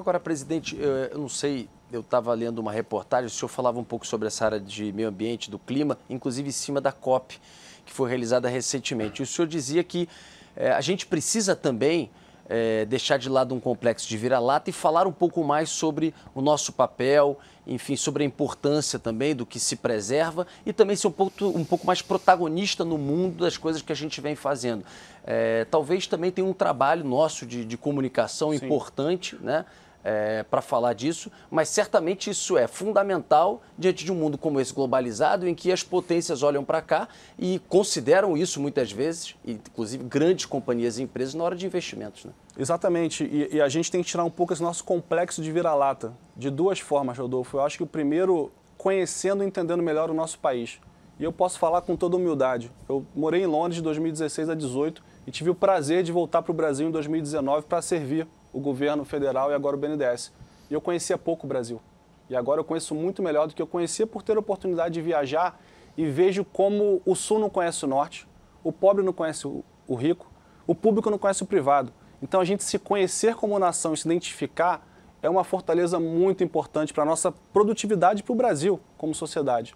Agora, presidente, eu não sei, eu estava lendo uma reportagem, o senhor falava um pouco sobre essa área de meio ambiente, do clima, inclusive em cima da COP, que foi realizada recentemente. E o senhor dizia que é, a gente precisa também é, deixar de lado um complexo de vira-lata e falar um pouco mais sobre o nosso papel, enfim, sobre a importância também do que se preserva e também ser um pouco, um pouco mais protagonista no mundo das coisas que a gente vem fazendo. É, talvez também tenha um trabalho nosso de, de comunicação Sim. importante, né? é, para falar disso, mas certamente isso é fundamental diante de um mundo como esse globalizado, em que as potências olham para cá e consideram isso muitas vezes, inclusive grandes companhias e empresas, na hora de investimentos. Né? Exatamente, e, e a gente tem que tirar um pouco esse nosso complexo de vira-lata, de duas formas, Rodolfo. Eu acho que o primeiro, conhecendo e entendendo melhor o nosso país. E eu posso falar com toda humildade. Eu morei em Londres de 2016 a 2018 e tive o prazer de voltar para o Brasil em 2019 para servir o governo federal e agora o BNDES. E eu conhecia pouco o Brasil. E agora eu conheço muito melhor do que eu conhecia por ter a oportunidade de viajar e vejo como o sul não conhece o norte, o pobre não conhece o rico, o público não conhece o privado. Então a gente se conhecer como nação e se identificar é uma fortaleza muito importante para a nossa produtividade para o Brasil como sociedade.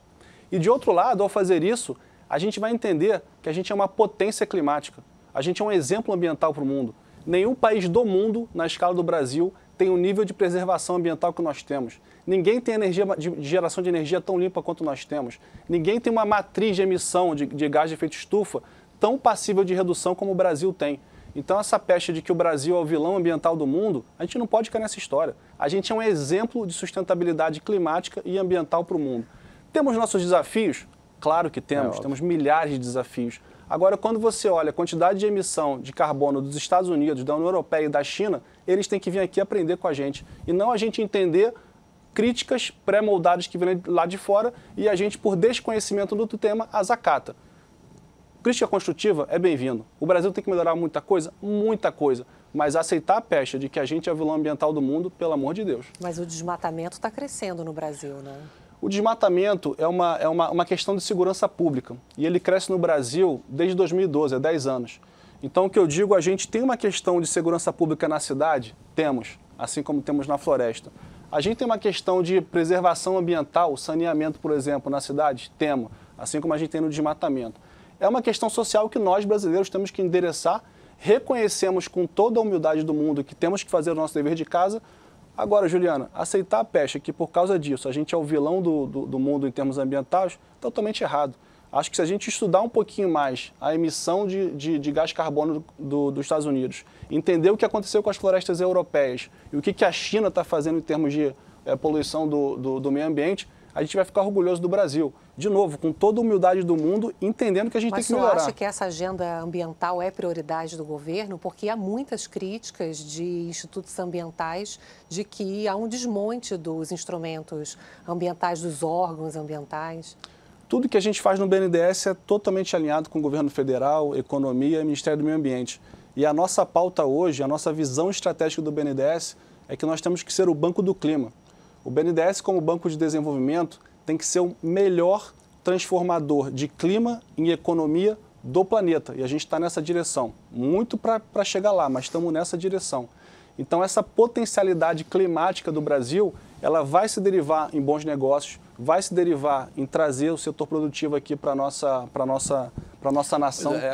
E de outro lado, ao fazer isso, a gente vai entender que a gente é uma potência climática, a gente é um exemplo ambiental para o mundo. Nenhum país do mundo, na escala do Brasil, tem o um nível de preservação ambiental que nós temos. Ninguém tem energia de geração de energia tão limpa quanto nós temos. Ninguém tem uma matriz de emissão de, de gás de efeito estufa tão passível de redução como o Brasil tem. Então, essa peste de que o Brasil é o vilão ambiental do mundo, a gente não pode ficar nessa história. A gente é um exemplo de sustentabilidade climática e ambiental para o mundo. Temos nossos desafios? Claro que temos, é temos milhares de desafios. Agora, quando você olha a quantidade de emissão de carbono dos Estados Unidos, da União Europeia e da China, eles têm que vir aqui aprender com a gente. E não a gente entender críticas pré-moldadas que vêm lá de fora e a gente, por desconhecimento do tema, as acata. Crítica construtiva é bem-vindo. O Brasil tem que melhorar muita coisa? Muita coisa. Mas aceitar a pecha de que a gente é o vilão ambiental do mundo, pelo amor de Deus. Mas o desmatamento está crescendo no Brasil, né? O desmatamento é, uma, é uma, uma questão de segurança pública e ele cresce no Brasil desde 2012, há 10 anos. Então, o que eu digo, a gente tem uma questão de segurança pública na cidade? Temos, assim como temos na floresta. A gente tem uma questão de preservação ambiental, saneamento, por exemplo, na cidade? Temos, assim como a gente tem no desmatamento. É uma questão social que nós brasileiros temos que endereçar. Reconhecemos com toda a humildade do mundo que temos que fazer o nosso dever de casa, Agora, Juliana, aceitar a pesca que por causa disso a gente é o vilão do, do, do mundo em termos ambientais, totalmente errado. Acho que se a gente estudar um pouquinho mais a emissão de, de, de gás carbono do, dos Estados Unidos, entender o que aconteceu com as florestas europeias e o que, que a China está fazendo em termos de é, poluição do, do, do meio ambiente, a gente vai ficar orgulhoso do Brasil. De novo, com toda a humildade do mundo, entendendo que a gente Mas tem que melhorar. Mas acha que essa agenda ambiental é prioridade do governo? Porque há muitas críticas de institutos ambientais de que há um desmonte dos instrumentos ambientais, dos órgãos ambientais. Tudo que a gente faz no BNDES é totalmente alinhado com o governo federal, economia e Ministério do Meio Ambiente. E a nossa pauta hoje, a nossa visão estratégica do BNDES é que nós temos que ser o banco do clima. O BNDES, como banco de desenvolvimento, tem que ser o melhor transformador de clima em economia do planeta. E a gente está nessa direção. Muito para chegar lá, mas estamos nessa direção. Então, essa potencialidade climática do Brasil, ela vai se derivar em bons negócios, vai se derivar em trazer o setor produtivo aqui para a nossa, nossa, nossa nação. É, é